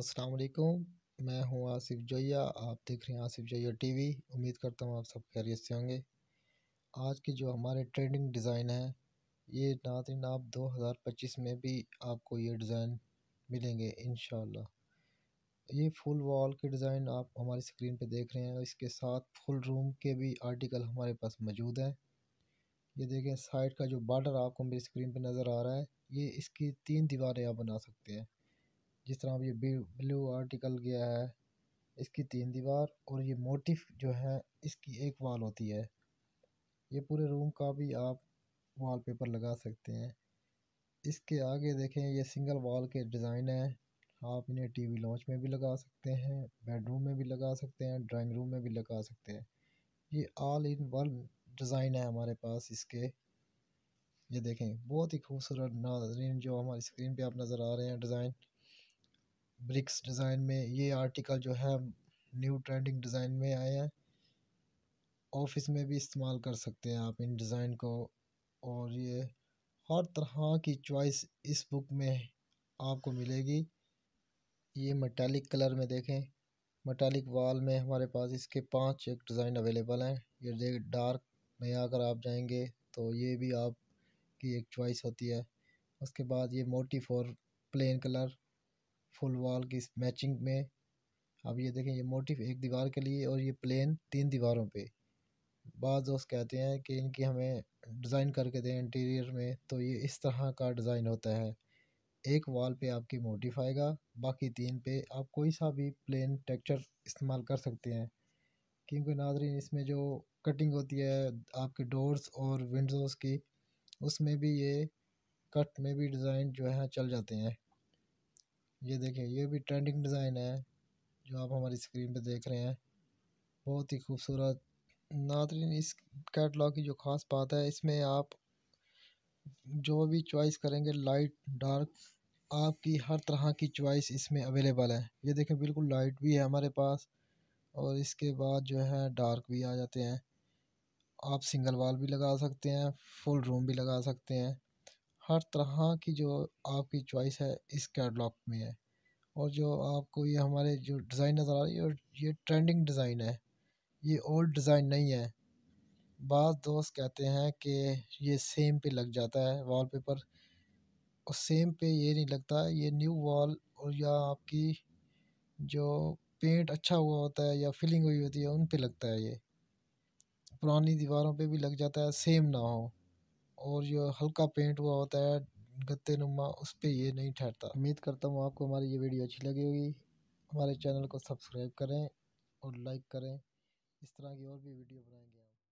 अस्सलाम वालेकुम मैं हूं आसिफ जैया आप देख रहे हैं आसिफ जैया टीवी उम्मीद करता हूं आप सब खैरियत से होंगे आज के जो हमारे ट्रेंडिंग डिज़ाइन हैं ये नादरीन आप 2025 में भी आपको ये डिज़ाइन मिलेंगे इन ये फुल वॉल के डिज़ाइन आप हमारी स्क्रीन पे देख रहे हैं इसके साथ फुल रूम के भी आर्टिकल हमारे पास मौजूद हैं ये देखें साइड का जो बॉर्डर आपको मेरी स्क्रीन पे नज़र आ रहा है ये इसकी तीन दीवारें आप बना सकते हैं जिस तरह ये ब्लू आर्टिकल गया है इसकी तीन दीवार और ये मोटिफ जो है इसकी एक वाल होती है ये पूरे रूम का भी आप वॉलपेपर लगा सकते हैं इसके आगे देखें ये सिंगल वॉल के डिज़ाइन है आप इन्हें टीवी लॉन्च में भी लगा सकते हैं बेडरूम में भी लगा सकते हैं ड्राइंग रूम में भी लगा सकते हैं ये ऑल इन वन डिज़ाइन है हमारे पास इसके ये देखें बहुत ही खूबसूरत नाजरीन जो हमारी स्क्रीन पे आप नज़र आ रहे हैं डिज़ाइन ब्रिक्स डिज़ाइन में ये आर्टिकल जो है न्यू ट्रेंडिंग डिज़ाइन में आए हैं ऑफिस में भी इस्तेमाल कर सकते हैं आप इन डिज़ाइन को और ये हर तरह की चॉइस इस बुक में आपको मिलेगी ये मेटालिक कलर में देखें मेटालिक वाल में हमारे पास इसके पांच एक डिज़ाइन अवेलेबल हैं ये देख डार्क में आकर आप जाएंगे तो ये भी आपकी एक चॉइस होती है उसके बाद ये मोटी for plain colour full wall की मैचिंग में अब ये देखें ये मोटिफ एक दीवार के लिए और ये प्लेन तीन दीवारों पे बाद दोस्त कहते हैं कि इनकी हमें डिज़ाइन करके दें इंटीरियर में तो ये इस तरह का डिज़ाइन होता है एक वॉल पे आपकी मोटिफ आएगा बाकी तीन पे आप कोई सा भी प्लेन टेक्चर इस्तेमाल कर सकते हैं क्योंकि नाजरीन इसमें जो कटिंग होती है आपके डोर्स और विंडोज़ की उसमें भी ये कट में भी डिज़ाइन जो है चल जाते हैं ये देखें ये भी ट्रेंडिंग डिज़ाइन है जो आप हमारी स्क्रीन पे देख रहे हैं बहुत ही खूबसूरत नादरीन तो इस कैटलॉग की जो ख़ास बात है इसमें आप जो भी चॉइस करेंगे लाइट डार्क आपकी हर तरह की चॉइस इसमें अवेलेबल है ये देखें बिल्कुल लाइट भी है हमारे पास और इसके बाद जो है डार्क भी आ जाते हैं आप सिंगल वाल भी लगा सकते हैं फुल रूम भी लगा सकते हैं हर तरह की जो आपकी चॉइस है इस कैटलॉग में है और जो आपको ये हमारे जो डिज़ाइन नज़र आ रही है और ये ट्रेंडिंग डिज़ाइन है ये ओल्ड डिज़ाइन नहीं है बाद दोस्त कहते हैं कि ये सेम पे लग जाता है वॉलपेपर और सेम पे ये नहीं लगता ये न्यू वॉल और या आपकी जो पेंट अच्छा हुआ होता है या फिलिंग हुई होती है उन पे लगता है ये पुरानी दीवारों पे भी लग जाता है सेम ना हो और जो हल्का पेंट हुआ होता है गत्ते नुमा उस पर ये नहीं ठहरता उम्मीद करता हूँ आपको हमारी ये वीडियो अच्छी लगी होगी हमारे चैनल को सब्सक्राइब करें और लाइक करें इस तरह की और भी वीडियो बनाएंगे